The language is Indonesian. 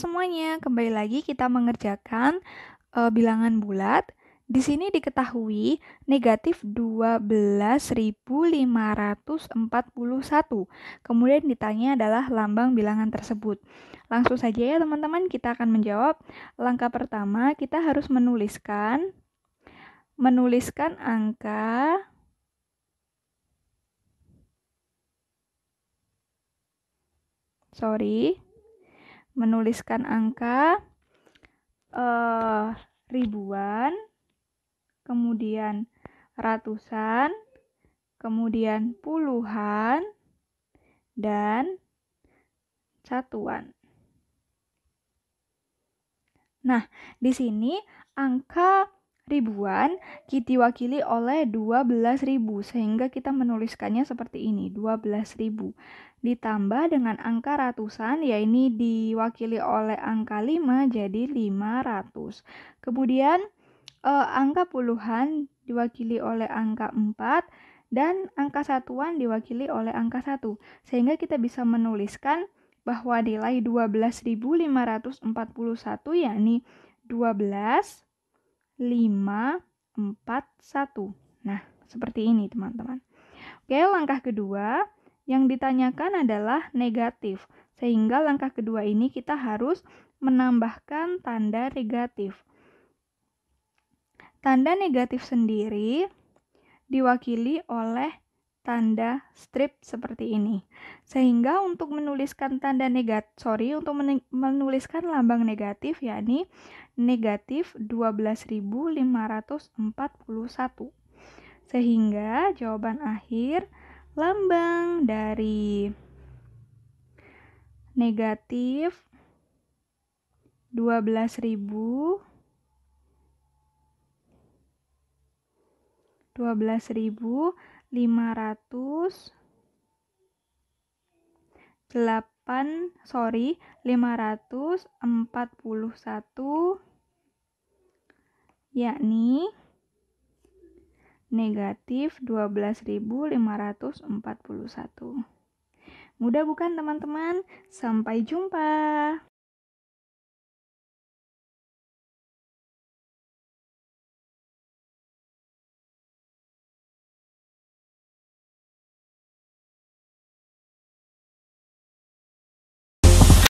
semuanya, kembali lagi kita mengerjakan e, bilangan bulat. Di sini diketahui negatif 12.541. Kemudian ditanya adalah lambang bilangan tersebut. Langsung saja ya teman-teman kita akan menjawab. Langkah pertama kita harus menuliskan menuliskan angka sorry menuliskan angka uh, ribuan, kemudian ratusan, kemudian puluhan, dan satuan. Nah, di sini angka ribuan diwakili oleh 12 ribu sehingga kita menuliskannya seperti ini 12 ribu ditambah dengan angka ratusan ya ini diwakili oleh angka 5 jadi 500 kemudian eh, angka puluhan diwakili oleh angka 4 dan angka satuan diwakili oleh angka 1 sehingga kita bisa menuliskan bahwa nilai 12.541 yakni 12 5, 4, 1. Nah, seperti ini teman-teman. Oke, langkah kedua yang ditanyakan adalah negatif. Sehingga langkah kedua ini kita harus menambahkan tanda negatif. Tanda negatif sendiri diwakili oleh tanda strip seperti ini. Sehingga untuk menuliskan tanda negatif, sorry, untuk menuliskan lambang negatif yakni negatif 12.541. Sehingga jawaban akhir lambang dari negatif 12.000 8 sorry 541 yakni negatif 12.541 mudah bukan teman-teman sampai jumpa